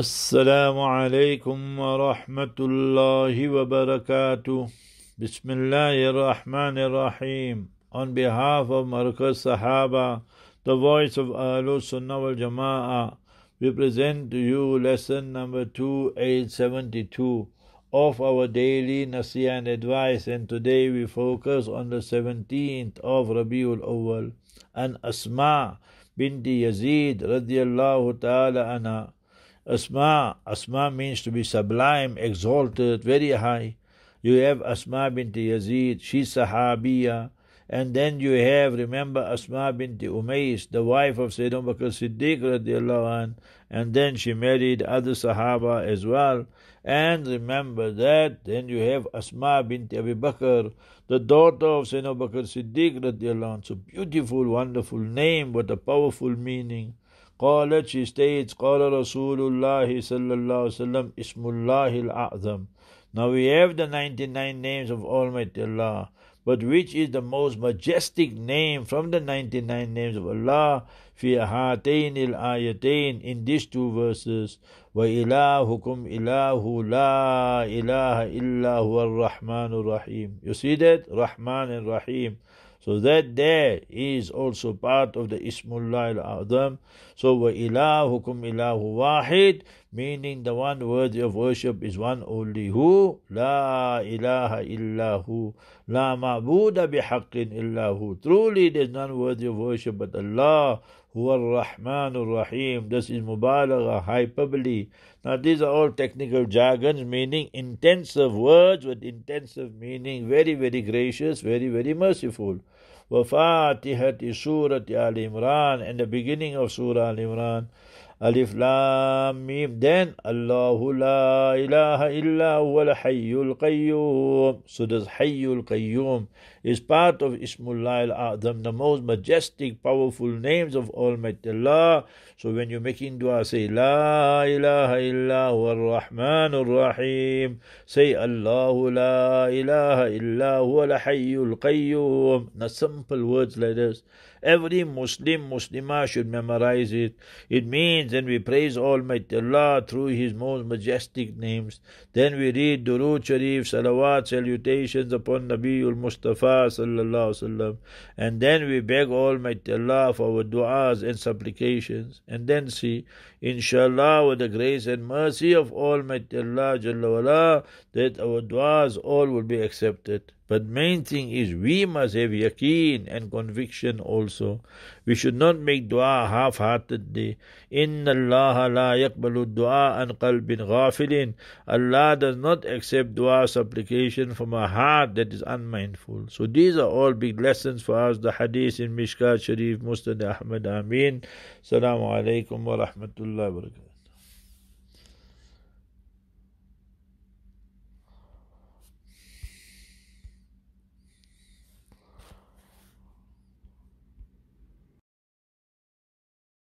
السلام عليكم ورحمة الله وبركاته بسم الله الرحمن الرحيم On behalf of Markaz Sahaba, the voice of Ahlul Sunnah wal Jama'ah, we present to you lesson number 2872 of our daily Nasiyah and advice and today we focus on the 17th of Rabiul Awal and Asma binti Yazid radiallahu ta'ala anha Asma, Asma means to be sublime, exalted, very high. You have Asma bint Yazid, she's Sahabiya. And then you have, remember, Asma bint Umays, the wife of Sayyidina Bakr Siddiq radiallahu anh, and then she married other Sahaba as well. And remember that, then you have Asma bint Abi Bakr, the daughter of Sayyidina Bakr Siddiq radiallahu anh. So beautiful, wonderful name, what a powerful meaning. قالت she states قال رسول الله صلى الله عليه وسلم اسم الله الأعظم Now we have the 99 names of Almighty Allah but which is the most majestic name from the 99 names of Allah في هاتين الآيتين in these two verses وإلهكم إله لا إله إلا هو الرحمن الرحيم You see that? Rahman and Rahim So that there is also part of the Ismullah al-Azam. So wa ilahukum ilahu wahid meaning the one worthy of worship is one only who La ilaha illahu La ma'buda bihaqqin illahu Truly there is none worthy of worship but Allah Huwa Rahmanur Rahim This is mubalagha, hyperbole Now these are all technical jargons meaning intensive words with intensive meaning Very very gracious, very very merciful وَفَاتِحَةِ سُورَةِ آلِ Imran and the beginning of Surah Al Imran Alif Lam Mim. Then Allahu la ilaha illa huwa al-hayyul qayyum. So this hayyul qayyum is part of Ismullah al-A'zam, the most majestic, powerful names of Almighty Allah. So when you're making dua, say La ilaha illa huwa al-Rahman al-Rahim. Say Allahu la ilaha illa huwa al-hayyul qayyum. Now simple words like this. Every Muslim, Muslimah should memorize it. It means then we praise Almighty Allah through His most majestic names. Then we read Durood Sharif, Salawat, salutations upon Nabiul Mustafa Sallallahu Alaihi And then we beg Almighty Allah for our du'as and supplications. And then see, inshallah, with the grace and mercy of Almighty Allah Jalla wala, that our du'as all will be accepted. But main thing is we must have yaqeen and conviction also. We should not make dua half-heartedly. Inna Allah la yaqbalu dua an qalbin ghafilin. Allah does not accept dua supplication from a heart that is unmindful. So these are all big lessons for us. The hadith in Mishkat Sharif, Mustad Ahmad Amin. Salaamu alaykum wa rahmatullahi wa barakatuh.